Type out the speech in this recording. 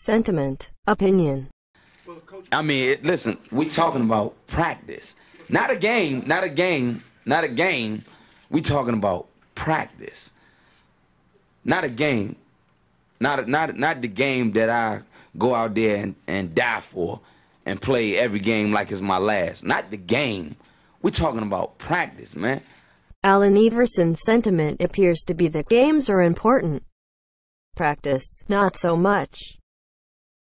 sentiment, opinion. I mean, listen, we talking about practice, not a game, not a game, not a game. We talking about practice, not a game, not a, not not the game that I go out there and, and die for and play every game like it's my last. Not the game. We're talking about practice, man. Alan Everson's sentiment appears to be that games are important. Practice, not so much.